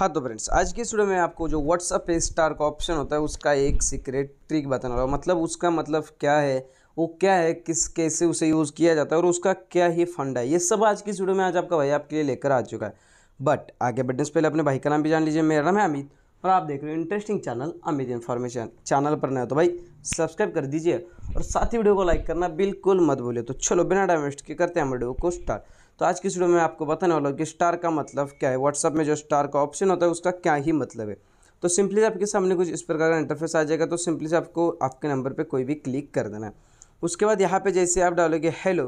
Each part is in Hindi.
हाँ तो फ्रेंड्स आज की स्टूडियो में आपको जो व्हाट्सअप पे स्टार का ऑप्शन होता है उसका एक सीक्रेट ट्रिक बताने वाला मतलब उसका मतलब क्या है वो क्या है किस कैसे उसे यूज़ किया जाता है और उसका क्या ही फंड है ये सब आज की स्टूडियो में आज आपका भाई आपके लिए लेकर आ चुका है बट आगे बढ़ने से पहले अपने भाई का नाम भी जान लीजिए मेरा नाम है अमित और आप देख रहे हो interesting channel Amit information channel पर नया तो भाई सब्सक्राइब कर दीजिए और साथ ही वीडियो को लाइक करना बिल्कुल मत भूलिए तो चलो बिना टाइम वेस्ट के करते हैं वीडियो को स्टार तो आज की वीडियो में आपको बताने वाला हूँ कि स्टार का मतलब क्या है व्हाट्सअप में जो स्टार का ऑप्शन होता है उसका क्या ही मतलब है तो सिंपली आपके सामने कुछ इस प्रकार का इंटरफेस आ जाएगा तो सिंपली आपको आपके नंबर पर कोई भी क्लिक कर देना है उसके बाद यहाँ पर जैसे आप डालोगे हेलो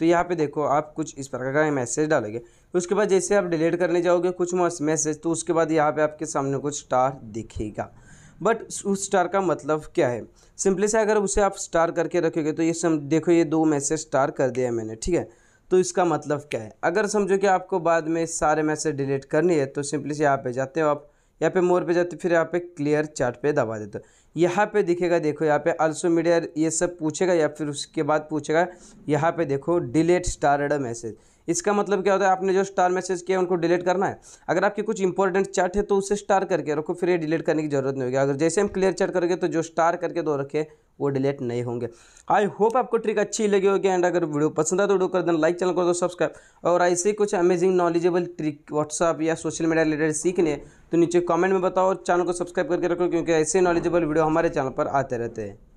तो यहाँ पे देखो आप कुछ इस प्रकार का मैसेज डालोगे उसके बाद जैसे आप डिलीट करने जाओगे कुछ मैसेज तो उसके बाद यहाँ पे आपके सामने कुछ स्टार दिखेगा बट उस स्टार का मतलब क्या है सिंपली से अगर उसे आप स्टार करके रखोगे तो ये सम देखो ये दो मैसेज स्टार कर दिया मैंने ठीक है तो इसका मतलब क्या है अगर समझो कि आपको बाद में सारे मैसेज डिलीट करनी है तो सिंपली से यहाँ पे जाते हो आप यहाँ पे मोर पे जाते फिर यहाँ पे क्लियर चार्ट पे दबा देते हो यहाँ पे दिखेगा देखो यहाँ पे अल्सो मीडिया ये सब पूछेगा या फिर उसके बाद पूछेगा यहाँ पे देखो डिलीट स्टार मैसेज इसका मतलब क्या होता है आपने जो स्टार मैसेज किया उनको डिलीट करना है अगर आपके कुछ इंपॉर्टेंट चार्ट है तो उसे स्टार करके रखो फिर ये डिलीट करने की जरूरत नहीं होगी अगर जैसे हम क्लियर चार्ट करेंगे तो जो स्टार करके दो रखे वो डिलीट नहीं होंगे आई होप आपको ट्रिक अच्छी लगी होगी एंड अगर वीडियो पसंद आए तो वीडियो कर देना लाइक चैनल कर दो सब्सक्राइब और ऐसे कुछ अमेजिंग नॉलेजेबल ट्रिक व्हाट्सअप या सोशल मीडिया रिलेटेड सीखने तो नीचे कमेंट में बताओ चैनल को सब्सक्राइब करके रखो क्योंकि ऐसे नॉलेजेबल वीडियो हमारे चैनल पर आते रहते हैं